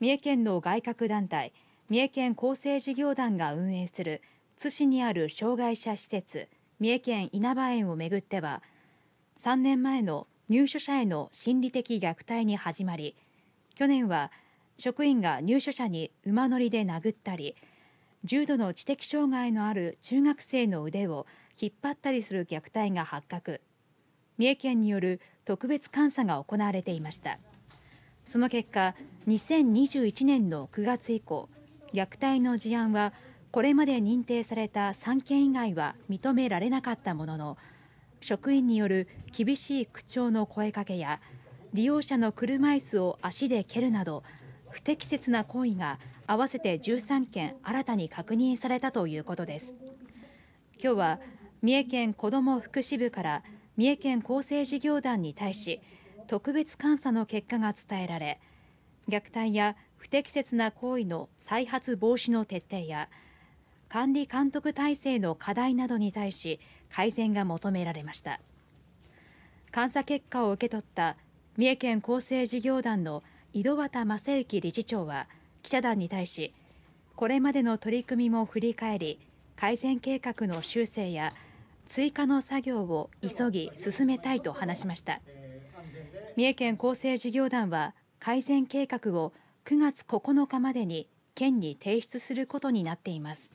三重県の外郭団体三重県厚生事業団が運営する津市にある障害者施設三重県稲葉園をめぐっては3年前の入所者への心理的虐待に始まり去年は職員が入所者に馬乗りで殴ったり重度の知的障害のある中学生の腕を引っ張ったりする虐待が発覚三重県による特別監査が行われていました。その結果2021年の9月以降虐待の事案はこれまで認定された3件以外は認められなかったものの職員による厳しい口調の声かけや利用者の車椅子を足で蹴るなど不適切な行為が合わせて13件新たに確認されたということです今日は三重県子ども福祉部から三重県厚生事業団に対し特別監査の結果が伝えられ虐待や不適切な行為の再発防止の徹底や管理監督体制の課題などに対し改善が求められました監査結果を受け取った三重県厚生事業団の井戸端正幸理事長は記者団に対しこれまでの取り組みも振り返り改善計画の修正や追加の作業を急ぎ進めたいと話しました。三重県厚生事業団は改善計画を9月9日までに県に提出することになっています。